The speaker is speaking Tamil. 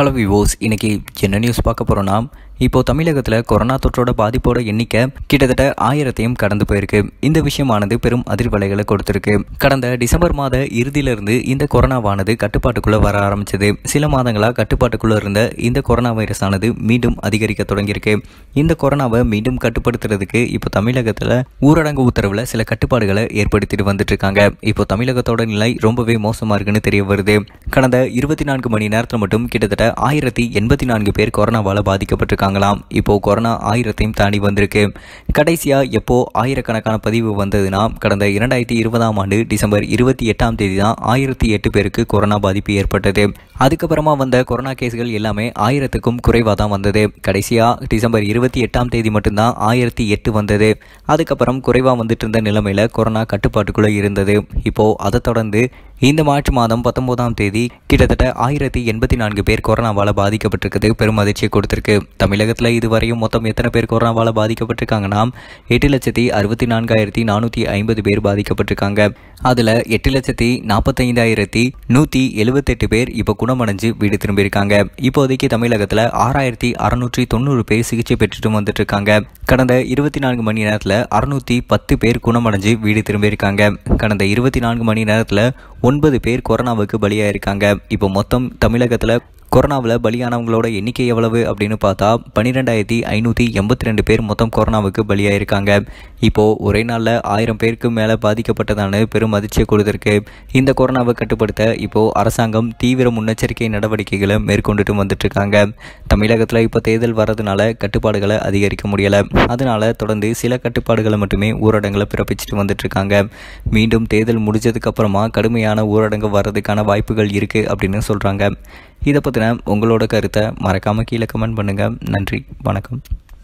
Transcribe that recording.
ஹலோ விவோஸ் இன்றைக்கி என்ன நியூஸ் பார்க்க போகிறோம்னா இப்போ தமிழகத்தில் கொரோனா தொற்றோட பாதிப்போட எண்ணிக்கை கிட்டத்தட்ட ஆயிரத்தையும் கடந்து போயிருக்கு இந்த விஷயமானது பெரும் அதிர்வலைகளை கொடுத்திருக்கு கடந்த டிசம்பர் மாத இறுதியிலிருந்து இந்த கொரோனாவானது கட்டுப்பாட்டுக்குள்ள வர ஆரம்பிச்சது சில மாதங்களாக கட்டுப்பாட்டுக்குள்ள இருந்த இந்த கொரோனா வைரஸ் ஆனது மீண்டும் அதிகரிக்க தொடங்கியிருக்கு இந்த கொரோனாவை மீண்டும் கட்டுப்படுத்துறதுக்கு இப்போ தமிழகத்தில் ஊரடங்கு உத்தரவில் சில கட்டுப்பாடுகளை ஏற்படுத்திட்டு வந்துட்டு இருக்காங்க இப்போ தமிழகத்தோட நிலை ரொம்பவே மோசமாக இருக்குன்னு தெரிய வருது கடந்த இருபத்தி நான்கு மணி நேரத்தில் மட்டும் கிட்டத்தட்ட ஆயிரத்தி எண்பத்தி நான்கு பேர் கொரோனாவால் பாதிக்கப்பட்டிருக்காங்க இருக்காங்களாம் இப்போ கொரோனா ஆயிரத்தையும் தாண்டி வந்திருக்கு கடைசியாக எப்போ ஆயிரக்கணக்கான பதிவு வந்ததுன்னா கடந்த இரண்டாயிரத்தி இருபதாம் ஆண்டு டிசம்பர் இருபத்தி எட்டாம் தேதி தான் ஆயிரத்தி எட்டு பேருக்கு கொரோனா பாதிப்பு ஏற்பட்டது அதுக்கப்புறமா வந்த கொரோனா கேஸ்கள் எல்லாமே ஆயிரத்துக்கும் குறைவாக தான் வந்தது கடைசியாக டிசம்பர் இருபத்தி எட்டாம் தேதி மட்டும்தான் ஆயிரத்தி எட்டு வந்தது அதுக்கப்புறம் குறைவாக வந்துட்டு இருந்த நிலைமையில் கொரோனா கட்டுப்பாட்டுக்குள்ளே இருந்தது இப்போது அதை தொடர்ந்து இந்த மார்ச் மாதம் பத்தொன்பதாம் தேதி கிட்டத்தட்ட ஆயிரத்தி எண்பத்தி நான்கு பேர் கொரோனாவால் பாதிக்கப்பட்டிருக்கிறது பெரும் அதிர்ச்சியை கொடுத்திருக்கு தமிழகத்தில் இதுவரையும் மொத்தம் எத்தனை பேர் கொரோனாவால் பாதிக்கப்பட்டிருக்காங்கன்னா எட்டு லட்சத்தி அறுபத்தி நான்காயிரத்தி நானூற்றி ஐம்பது பேர் பாதிக்கப்பட்டிருக்காங்க அதில் எட்டு லட்சத்தி நாற்பத்தைந்தாயிரத்தி நூற்றி எழுபத்தெட்டு பேர் இப்போ குணமடைஞ்சு வீடு திரும்பியிருக்காங்க இப்போதைக்கு தமிழகத்தில் ஆறாயிரத்தி அறநூற்றி தொண்ணூறு பேர் சிகிச்சை பெற்றுட்டு வந்துட்டு இருக்காங்க கடந்த இருபத்தி நான்கு மணி நேரத்தில் அறுநூற்றி பத்து பேர் குணமடைஞ்சு வீடு திரும்பியிருக்காங்க கடந்த இருபத்தி நான்கு மணி நேரத்தில் ஒன்பது பேர் கொரோனாவுக்கு பலியாயிருக்காங்க இப்போ மொத்தம் தமிழகத்தில் கொரோனாவில் பலியானவங்களோட எண்ணிக்கை எவ்வளவு அப்படின்னு பார்த்தா பன்னிரெண்டாயிரத்தி ஐநூற்றி எண்பத்தி ரெண்டு பேர் மொத்தம் கொரோனாவுக்கு பலியாயிருக்காங்க இப்போது ஒரே நாளில் ஆயிரம் பேருக்கு மேலே பாதிக்கப்பட்டதான்னு பெரும் அதிர்ச்சியை கொடுத்துருக்கு இந்த கொரோனாவை கட்டுப்படுத்த இப்போது அரசாங்கம் தீவிர முன்னெச்சரிக்கை நடவடிக்கைகளை மேற்கொண்டுட்டு வந்துட்டுருக்காங்க தமிழகத்தில் இப்போ தேர்தல் வர்றதுனால கட்டுப்பாடுகளை அதிகரிக்க முடியலை அதனால் தொடர்ந்து சில கட்டுப்பாடுகளை மட்டுமே ஊரடங்களை பிறப்பிச்சுட்டு வந்துட்டுருக்காங்க மீண்டும் தேர்தல் முடிஞ்சதுக்கப்புறமா கடுமையான ஊரடங்கு வர்றதுக்கான வாய்ப்புகள் இருக்குது அப்படின்னு சொல்கிறாங்க இதை பற்றின உங்களோட கருத்தை மறக்காமல் கீழே கமெண்ட் பண்ணுங்கள் நன்றி வணக்கம்